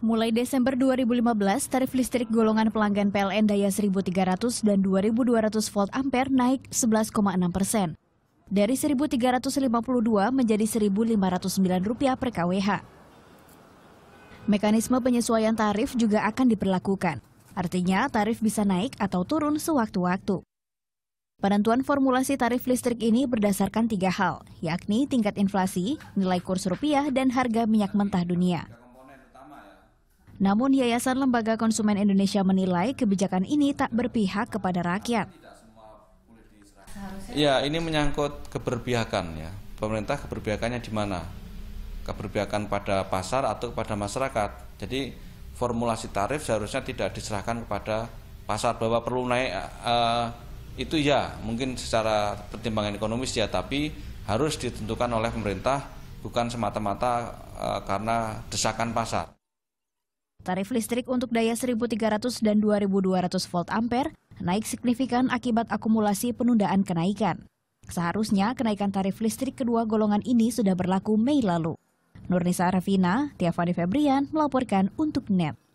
Mulai Desember 2015, tarif listrik golongan pelanggan PLN daya 1.300 dan 2.200 volt ampere naik 11,6 persen. Dari 1.352 menjadi Rp1.509 per kWh. Mekanisme penyesuaian tarif juga akan diperlakukan. Artinya tarif bisa naik atau turun sewaktu-waktu. Penentuan formulasi tarif listrik ini berdasarkan tiga hal, yakni tingkat inflasi, nilai kurs rupiah, dan harga minyak mentah dunia. Namun Yayasan Lembaga Konsumen Indonesia menilai kebijakan ini tak berpihak kepada rakyat. Ya, ini menyangkut keberpihakan ya. Pemerintah keberpihakannya di mana? Keberpihakan pada pasar atau kepada masyarakat. Jadi formulasi tarif seharusnya tidak diserahkan kepada pasar bahwa perlu naik uh, itu ya mungkin secara pertimbangan ekonomis ya tapi harus ditentukan oleh pemerintah bukan semata-mata uh, karena desakan pasar. Tarif listrik untuk daya 1.300 dan 2.200 volt ampere naik signifikan akibat akumulasi penundaan kenaikan. Seharusnya kenaikan tarif listrik kedua golongan ini sudah berlaku Mei lalu. Nurnisa Arafina, Tiafani Febrian melaporkan untuk NET.